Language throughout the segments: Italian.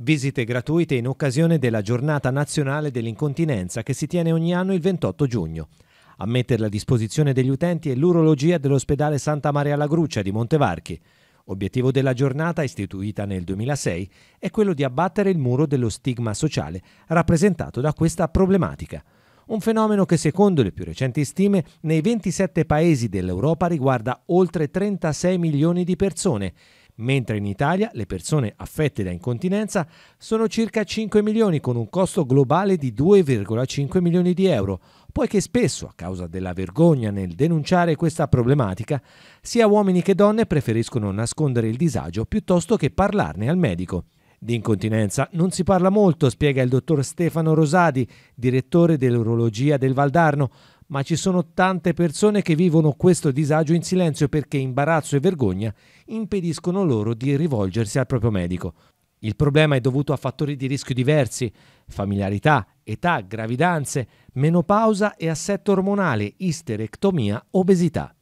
Visite gratuite in occasione della giornata nazionale dell'incontinenza che si tiene ogni anno il 28 giugno. A mettere a disposizione degli utenti è l'urologia dell'ospedale Santa Maria la Gruccia di Montevarchi. Obiettivo della giornata, istituita nel 2006, è quello di abbattere il muro dello stigma sociale rappresentato da questa problematica. Un fenomeno che secondo le più recenti stime nei 27 paesi dell'Europa riguarda oltre 36 milioni di persone mentre in Italia le persone affette da incontinenza sono circa 5 milioni con un costo globale di 2,5 milioni di euro, poiché spesso, a causa della vergogna nel denunciare questa problematica, sia uomini che donne preferiscono nascondere il disagio piuttosto che parlarne al medico. Di incontinenza non si parla molto, spiega il dottor Stefano Rosadi, direttore dell'urologia del Valdarno, ma ci sono tante persone che vivono questo disagio in silenzio perché imbarazzo e vergogna impediscono loro di rivolgersi al proprio medico. Il problema è dovuto a fattori di rischio diversi, familiarità, età, gravidanze, menopausa e assetto ormonale, isterectomia, obesità.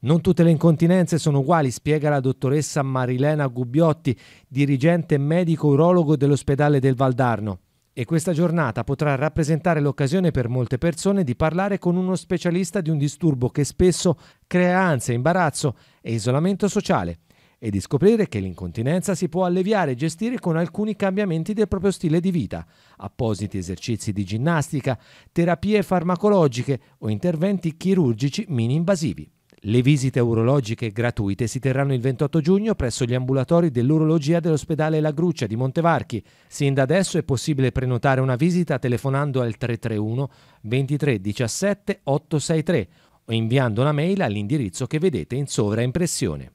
Non tutte le incontinenze sono uguali, spiega la dottoressa Marilena Gubbiotti, dirigente medico urologo dell'ospedale del Valdarno e questa giornata potrà rappresentare l'occasione per molte persone di parlare con uno specialista di un disturbo che spesso crea ansia, imbarazzo e isolamento sociale e di scoprire che l'incontinenza si può alleviare e gestire con alcuni cambiamenti del proprio stile di vita, appositi esercizi di ginnastica, terapie farmacologiche o interventi chirurgici mini-invasivi. Le visite urologiche gratuite si terranno il 28 giugno presso gli ambulatori dell'urologia dell'ospedale La Gruccia di Montevarchi. Sin da adesso è possibile prenotare una visita telefonando al 331 23 17 863 o inviando una mail all'indirizzo che vedete in sovraimpressione.